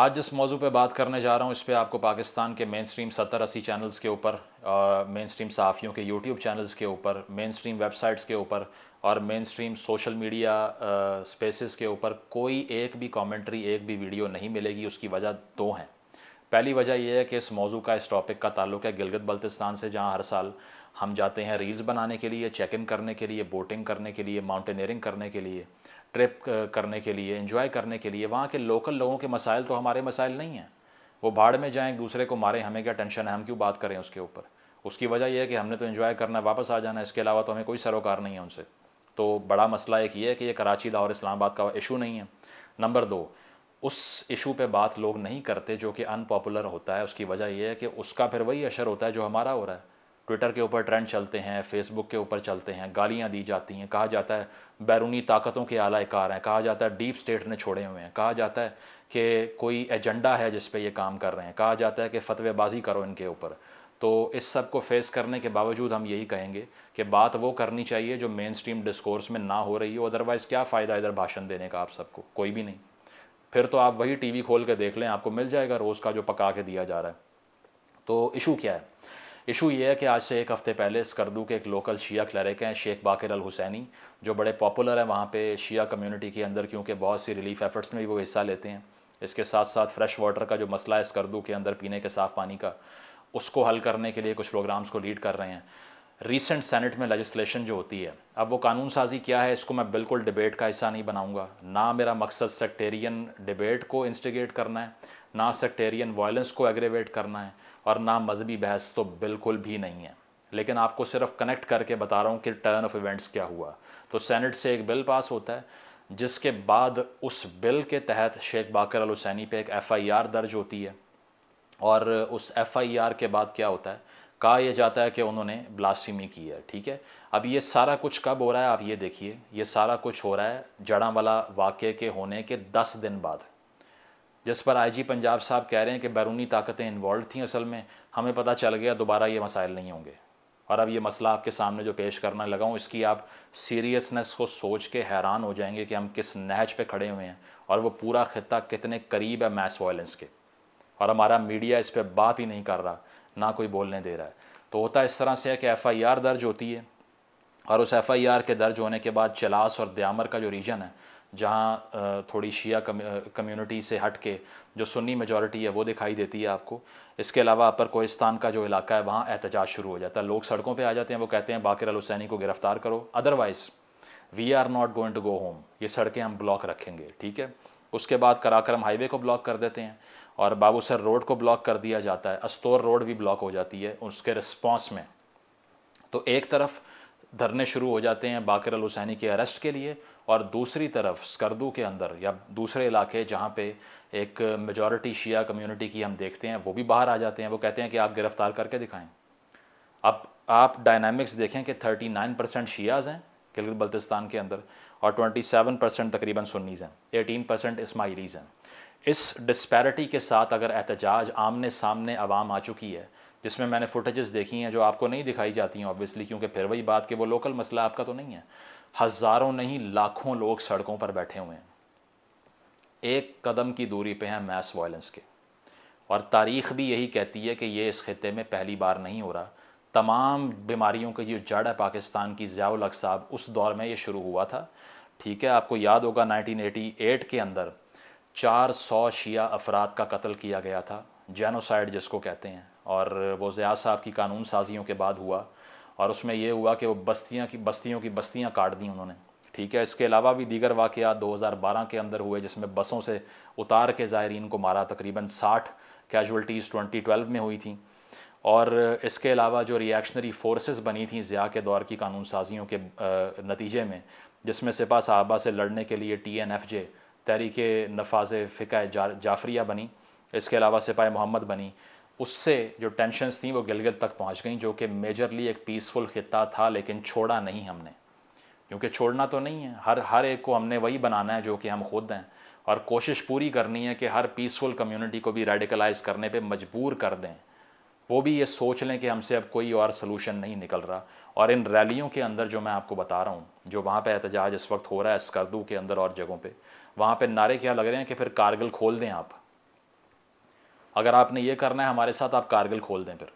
आज जिस मौजू पर बात करने जा रहा हूँ इस पर आपको पाकिस्तान के मेन स्ट्रीम सत्तर अस्सी चैनल्स के ऊपर मेन स्ट्रीम सहाफ़ियों के यूट्यूब चैनल्स के ऊपर मेन स्ट्रीम वेबसाइट्स के ऊपर और mainstream social media spaces के ऊपर कोई एक भी कॉमेंट्री एक भी वीडियो नहीं मिलेगी उसकी वजह दो हैं पहली वजह यह है कि इस मौजू का इस टॉपिक का ताल्लुक है गिलगत बल्तिस्तान से जहाँ हर साल हम जाते हैं रील्स बनाने के लिए चेक इन करने के लिए बोटिंग करने के लिए माउंटेनियरिंग करने के लिए ट्रिप करने के लिए इन्जॉय करने के लिए वहाँ के लोकल लोगों के मसाइल तो हमारे मसाइल नहीं हैं वो भाड़ में जाएँ दूसरे को मारें हमें क्या टेंशन है हम क्यों बात करें उसके ऊपर उसकी वजह यह है कि हमने तो इन्जॉय करना वापस आ जाना इसके अलावा तो हमें कोई सरोकार नहीं है उनसे तो बड़ा मसला एक ये है कि ये कराची लाहौर इस्लामाबाद का इशू नहीं है नंबर दो उस इशू पे बात लोग नहीं करते जो कि अनपॉपुलर होता है उसकी वजह यह है कि उसका फिर वही असर होता है जो हमारा हो रहा है ट्विटर के ऊपर ट्रेंड चलते हैं फेसबुक के ऊपर चलते हैं गालियाँ दी जाती हैं कहा जाता है बैरूनी ताकतों के आलाकार हैं कहा जाता है डीप स्टेट ने छोड़े हुए हैं कहा जाता है कि कोई एजेंडा है जिस पर ये काम कर रहे हैं कहा जाता है कि फतवेबाजी करो इनके ऊपर तो इस सब को फेस करने के बावजूद हम यही कहेंगे कि बात वो करनी चाहिए जो मेन स्ट्रीम डिस्कोर्स में ना हो रही हो अदरवाइज़ क्या फ़ायदा इधर भाषण देने का आप सबको कोई भी नहीं फिर तो आप वही टीवी खोल के देख लें आपको मिल जाएगा रोज़ का जो पका के दिया जा रहा है तो इशू क्या है इशू ये है कि आज से एक हफ़्ते पहले स्कर्दू के एक लोकल शिया क्लरिक हैं शेख बाकर अल हुसैनी जो बड़े पॉपुलर हैं वहाँ पे शिया कम्युनिटी के अंदर क्योंकि बहुत सी रिलीफ एफर्ट्स में भी वो हिस्सा लेते हैं इसके साथ साथ फ्रेश वाटर का जो मसला है स्कर्दू के अंदर पीने के साफ़ पानी का उसको हल करने के लिए कुछ प्रोग्राम्स को लीड कर रहे हैं रीसेंट सेनेट में लेजिस्लेशन जो होती है अब वो कानून साजी क्या है इसको मैं बिल्कुल डिबेट का हिस्सा नहीं बनाऊंगा ना मेरा मकसद सेक्टेरियन डिबेट को इंस्टिगेट करना है ना सेक्टेरियन वायलेंस को एग्रेवेट करना है और ना मजहबी बहस तो बिल्कुल भी नहीं है लेकिन आपको सिर्फ कनेक्ट करके बता रहा हूँ कि टर्न ऑफ इवेंट्स क्या हुआ तो सेनेट से एक बिल पास होता है जिसके बाद उस बिल के तहत शेख बाकर अल हुसैनी पे एक एफ़ दर्ज होती है और उस एफ़ के बाद क्या होता है कहा यह जाता है कि उन्होंने ब्लास्टिमी की है ठीक है अब ये सारा कुछ कब हो रहा है आप ये देखिए ये सारा कुछ हो रहा है जड़ा वाला वाक्य के होने के दस दिन बाद जिस पर आईजी पंजाब साहब कह रहे हैं कि बैरूनी ताकतें इन्वॉल्व थीं असल में हमें पता चल गया दोबारा ये मसाइल नहीं होंगे और अब ये मसला आपके सामने जो पेश करना लगा हूँ इसकी आप सीरियसनेस को सोच के हैरान हो जाएंगे कि हम किस नहज पे खड़े हुए हैं और वो पूरा खत्ता कितने करीब है मैस वायलेंस के और हमारा मीडिया इस पर बात ही नहीं कर रहा ना कोई बोलने दे रहा है तो होता इस तरह से है कि एफ़आईआर दर्ज होती है और उस एफ़आईआर के दर्ज होने के बाद चलास और द्यामर का जो रीजन है जहाँ थोड़ी शिया कम्युनिटी से हट के जो सुन्नी मेजॉरिटी है वो दिखाई देती है आपको इसके अलावा अपर कोहिस्तान का जो इलाका है वहाँ एहतजाज शुरू हो जाता है लोग सड़कों पे आ जाते हैं वो कहते हैं बाकर अल हुसैनी को गिरफ़्तार करो otherwise we are not going to go home ये सड़कें हम ब्लॉक रखेंगे ठीक है उसके बाद कराक्रम हाईवे को ब्लॉक कर देते हैं और बाबूसर रोड को ब्लॉक कर दिया जाता है अस्तौर रोड भी ब्लॉक हो जाती है उसके रिस्पॉन्स में तो एक तरफ धरने शुरू हो जाते हैं बाकर अल हुसैनी के अरेस्ट के लिए और दूसरी तरफ स्कर्दू के अंदर या दूसरे इलाके जहाँ पे एक मेजॉरिटी शिया कम्युनिटी की हम देखते हैं वो भी बाहर आ जाते हैं वो कहते हैं कि आप गिरफ़्तार करके दिखाएं अब आप डायनामिक्स देखें कि 39 परसेंट शियाज हैं गिलगित बल्तिस्तान के अंदर और 27 परसेंट तकरीबन सुन्नीज़ हैं 18 परसेंट इसमाइलीज़ हैं इस डिस्पैरिटी के साथ अगर एहतजाज आमने सामने आवाम आ चुकी है जिसमें मैंने फुटेजेस देखी हैं जो आपको नहीं दिखाई जाती हैं ऑब्वियसली क्योंकि फिर वही बात कि वो लोकल मसला आपका तो नहीं है हज़ारों नहीं लाखों लोग सड़कों पर बैठे हुए हैं एक कदम की दूरी पे हैं मैस वायलेंस के और तारीख भी यही कहती है कि ये इस खत्े में पहली बार नहीं हो रहा तमाम बीमारियों का ये जड़ है पाकिस्तान की ज़ियाउल हक साहब उस दौर में ये शुरू हुआ था ठीक है आपको याद होगा 1988 के अंदर 400 शिया अफराद का कत्ल किया गया था जेनोसाइड जिसको कहते हैं और वो ज़िया साहब की कानून साजियों के बाद हुआ और उसमें यह हुआ कि वो बस्तियाँ की बस्तियों की बस्तियाँ काट दी उन्होंने ठीक है इसके अलावा भी दीगर वाक़ 2012 के अंदर हुए जिसमें बसों से उतार के ज़ायरीन को मारा तकरीबन 60 कैजुअल्टीज़ 2012 में हुई थी और इसके अलावा जो रिएक्शनरी फोर्सेस बनी थी ज़िया के दौर की कानून साजियों के नतीजे में जिसमें सिपा साहबा से लड़ने के लिए T N F J Tehreek Nafaz Fiqah जा, जाफरिया बनी इसके अलावा सिपाही मोहम्मद बनी उससे जो टेंशनस थी वो गिलगित तक पहुँच गई जो कि मेजरली एक पीसफुल खत्ता था लेकिन छोड़ा नहीं हमने क्योंकि छोड़ना तो नहीं है हर हर एक को हमने वही बनाना है जो कि हम खुद हैं और कोशिश पूरी करनी है कि हर पीसफुल कम्युनिटी को भी रेडिकलाइज करने पे मजबूर कर दें वो भी ये सोच लें कि हमसे अब कोई और सलूशन नहीं निकल रहा और इन रैलियों के अंदर जो मैं आपको बता रहा हूँ जो वहाँ पे एहतजाज इस वक्त हो रहा है स्कर्दू के अंदर और जगहों पे वहाँ पे नारे क्या लग रहे हैं कि फिर कारगिल खोल दें आप अगर आपने ये करना है हमारे साथ आप कारगिल खोल दें फिर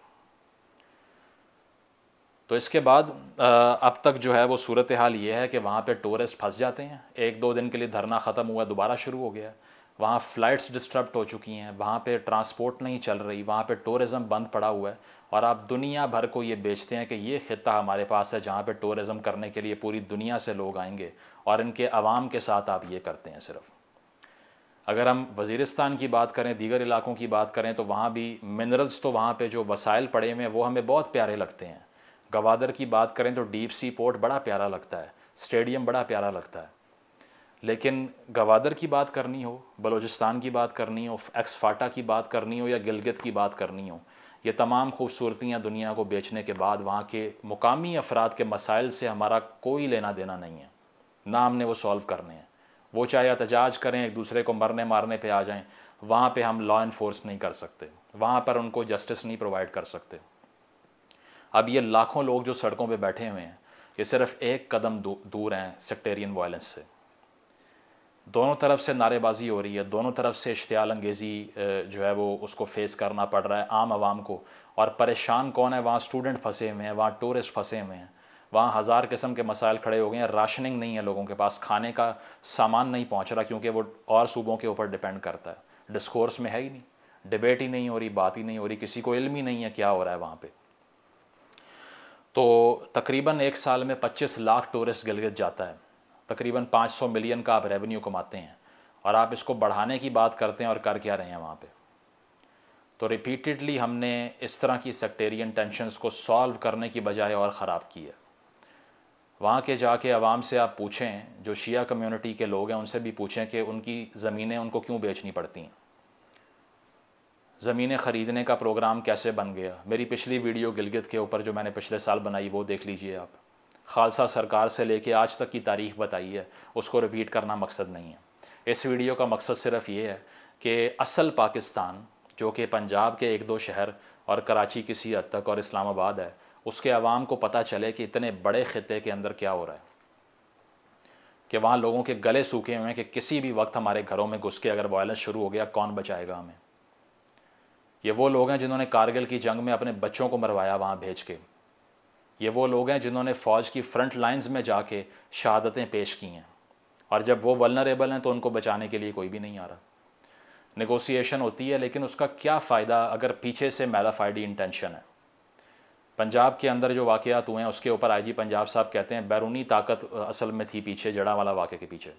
तो इसके बाद अब तक जो है वो सूरत हाल ये है कि वहाँ पे टूरिस्ट फंस जाते हैं एक दो दिन के लिए धरना ख़त्म हुआ दोबारा शुरू हो गया वहाँ फ़्लाइट्स डिस्टर्ब हो चुकी हैं वहाँ पे ट्रांसपोर्ट नहीं चल रही वहाँ पे टूरिज़्म बंद पड़ा हुआ है और आप दुनिया भर को ये बेचते हैं कि ये ख़िता हमारे पास है जहाँ पे टूरिज़्म करने के लिए पूरी दुनिया से लोग आएंगे और इनके आवाम के साथ आप ये करते हैं सिर्फ अगर हम वजीरस्तान की बात करें दीगर इलाकों की बात करें तो वहाँ भी मिनरल्स तो वहाँ पर जो वसाइल पड़े हुए हैं वो हमें बहुत प्यारे लगते हैं गवादर की बात करें तो डीप सी पोर्ट बड़ा प्यारा लगता है स्टेडियम बड़ा प्यारा लगता है लेकिन गवादर की बात करनी हो बलोचिस्तान की बात करनी हो एक्स फाटा की बात करनी हो या गिलगित की बात करनी हो ये तमाम खूबसूरतियाँ दुनिया को बेचने के बाद वहाँ के मुकामी अफराद के मसाइल से हमारा कोई लेना देना नहीं है ना हमने वो सॉल्व करने हैं वो चाहे एहतजाज करें एक दूसरे को मरने मारने पर आ जाएँ वहाँ पर हम लॉ इन्फोर्स नहीं कर सकते वहाँ पर उनको जस्टिस नहीं प्रोवाइड कर सकते अब ये लाखों लोग जो सड़कों पर बैठे हुए हैं ये सिर्फ एक कदम दूर हैं सेक्टेरियन वायलेंस से दोनों तरफ से नारेबाजी हो रही है दोनों तरफ से इश्तियाल अंगेज़ी जो है वो उसको फेस करना पड़ रहा है आम आवाम को और परेशान कौन है वहाँ स्टूडेंट फंसे हुए हैं वहाँ टूरिस्ट फंसे हुए हैं वहाँ हज़ार किस्म के मसाइल खड़े हो गए हैं राशनिंग नहीं है लोगों के पास खाने का सामान नहीं पहुँच रहा क्योंकि वो और सूबों के ऊपर डिपेंड करता है डिस्कोर्स में है ही नहीं डिबेट ही नहीं हो रही बात ही नहीं हो रही किसी को इल्म ही नहीं है क्या हो रहा है वहाँ पर तो तकरीबन एक साल में पच्चीस लाख टूरिस्ट गिलगित जाता है तकरीबन 500 मिलियन का आप रेवेन्यू कमाते हैं और आप इसको बढ़ाने की बात करते हैं और कर क्या रहे हैं वहाँ पे तो रिपीटेडली हमने इस तरह की सेक्टेरियन टेंशनस को सॉल्व करने की बजाय और ख़राब की है वहाँ के जाके आवाम से आप पूछें जो शिया कम्युनिटी के लोग हैं उनसे भी पूछें कि उनकी ज़मीनें उनको क्यों बेचनी पड़ती हैं ज़मीनें ख़रीदने का प्रोग्राम कैसे बन गया मेरी पिछली वीडियो गिलगित के ऊपर जो मैंने पिछले साल बनाई वो देख लीजिए आप खालसा सरकार से लेके आज तक की तारीख बताई है उसको रिपीट करना मकसद नहीं है इस वीडियो का मकसद सिर्फ ये है कि असल पाकिस्तान जो कि पंजाब के एक दो शहर और कराची किसी हद तक और इस्लामाबाद है उसके आवाम को पता चले कि इतने बड़े ख़त्े के अंदर क्या हो रहा है कि वहाँ लोगों के गले सूखे हुए हैं कि किसी भी वक्त हमारे घरों में घुस के अगर वायलेंस शुरू हो गया कौन बचाएगा हमें ये वो लोग हैं जिन्होंने कारगिल की जंग में अपने बच्चों को मरवाया वहाँ भेज के ये वो लोग हैं जिन्होंने फ़ौज की फ्रंट लाइंस में जाके शहादतें पेश की हैं और जब वो वलनरेबल हैं तो उनको बचाने के लिए कोई भी नहीं आ रहा नगोसिएशन होती है लेकिन उसका क्या फ़ायदा अगर पीछे से मैलाफाइडी इंटेंशन है पंजाब के अंदर जो वाक़ात हुए हैं उसके ऊपर आईजी पंजाब साहब कहते हैं बैरूनी ताकत असल में थी पीछे जड़ा वाला वाक़े के पीछे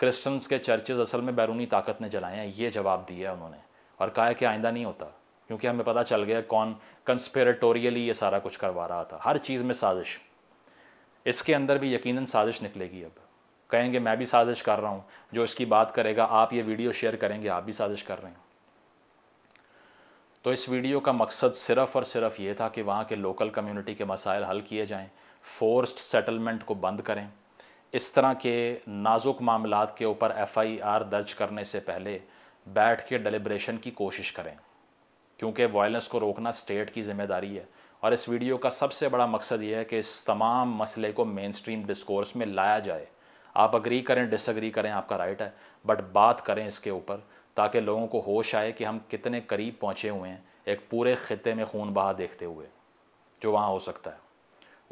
क्रिश्चन्स के चर्चेज असल में बैरूनी ताकत ने जलाए हैं ये जवाब दिया है उन्होंने और कहा है कि आइंदा नहीं होता क्योंकि हमें पता चल गया कौन कंस्पेरेटोरियली ये सारा कुछ करवा रहा था हर चीज़ में साजिश इसके अंदर भी यकीनन साजिश निकलेगी अब कहेंगे मैं भी साजिश कर रहा हूँ जो इसकी बात करेगा आप ये वीडियो शेयर करेंगे आप भी साजिश कर रहे हैं तो इस वीडियो का मकसद सिर्फ और सिर्फ ये था कि वहाँ के लोकल कम्युनिटी के मसाइल हल किए जाएँ फोर्स्ड सेटलमेंट को बंद करें इस तरह के नाजुक मामला के ऊपर एफ़ आई आर दर्ज करने से पहले बैठ के डिलिब्रेशन की कोशिश करें क्योंकि वायलेंस को रोकना स्टेट की जिम्मेदारी है और इस वीडियो का सबसे बड़ा मकसद ये है कि इस तमाम मसले को मेन स्ट्रीम डिस्कोर्स में लाया जाए आप अग्री करें डिसअग्री करें आपका राइट है बट बात करें इसके ऊपर ताकि लोगों को होश आए कि हम कितने करीब पहुँचे हुए हैं एक पूरे ख़त्े में खून बहा देखते हुए जो वहाँ हो सकता है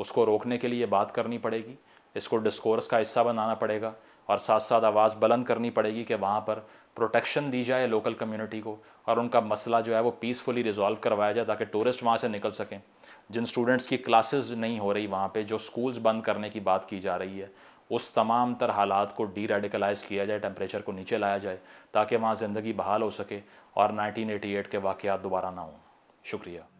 उसको रोकने के लिए बात करनी पड़ेगी इसको डिस्कोर्स का हिस्सा बनाना पड़ेगा और साथ साथ आवाज़ बुलंद करनी पड़ेगी कि वहाँ पर प्रोटेक्शन दी जाए लोकल कम्युनिटी को और उनका मसला जो है वो पीसफुली रिजॉल्व करवाया जाए ताकि टूरिस्ट वहाँ से निकल सकें जिन स्टूडेंट्स की क्लासेस नहीं हो रही वहाँ पे जो स्कूल्स बंद करने की बात की जा रही है उस तमाम तर हालात को डी रेडिकलाइज किया जाए टेम्परेचर को नीचे लाया जाए ताकि वहाँ ज़िंदगी बहाल हो सके और 1988 के वाक़ दोबारा ना हों शुक्रिया